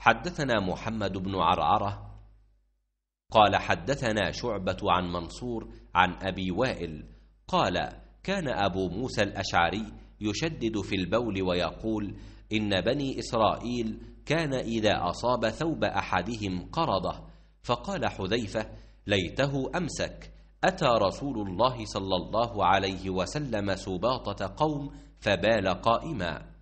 حدثنا محمد بن عرعرة قال حدثنا شعبة عن منصور عن أبي وائل قال كان أبو موسى الأشعري يشدد في البول ويقول إن بني إسرائيل كان إذا أصاب ثوب أحدهم قرضه فقال حذيفة ليته أمسك أتى رسول الله صلى الله عليه وسلم سباطة قوم فبال قائما